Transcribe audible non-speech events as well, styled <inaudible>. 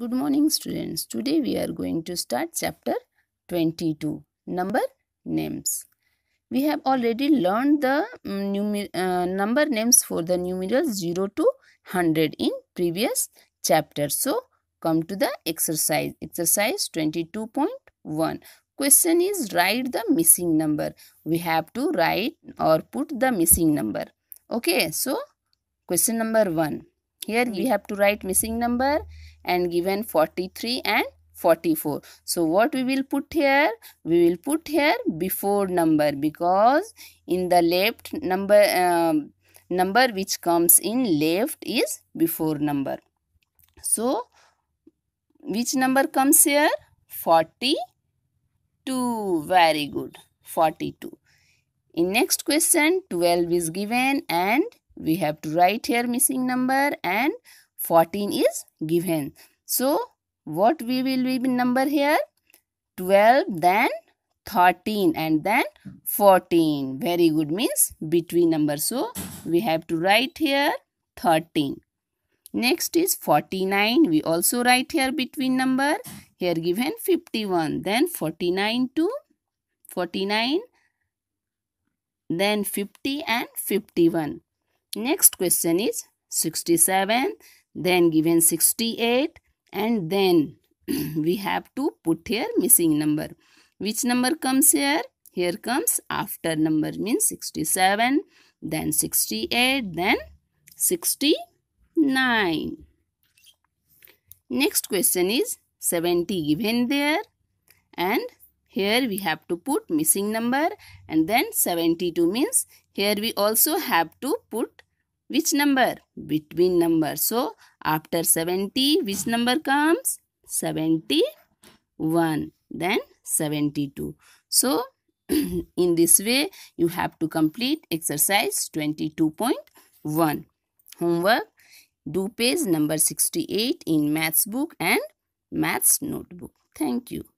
Good morning students. Today we are going to start chapter 22. Number names. We have already learned the mm, uh, number names for the numerals 0 to 100 in previous chapter. So come to the exercise. Exercise 22.1. Question is write the missing number. We have to write or put the missing number. Okay. So question number 1. Here we have to write missing number and given 43 and 44. So what we will put here? We will put here before number because in the left number um, number which comes in left is before number. So which number comes here? 42. Very good. 42. In next question 12 is given and we have to write here missing number and 14 is given. So, what we will be number here? 12 then 13 and then 14. Very good means between number. So, we have to write here 13. Next is 49. We also write here between number. Here given 51. Then 49 to 49. Then 50 and 51. Next question is 67 then given 68 and then <clears throat> we have to put here missing number which number comes here here comes after number means 67 then 68 then 69 next question is 70 given there and here we have to put missing number and then 72 means here we also have to put which number? Between number. So, after 70, which number comes? 71. Then 72. So, <clears throat> in this way, you have to complete exercise 22.1. Homework, do page number 68 in maths book and maths notebook. Thank you.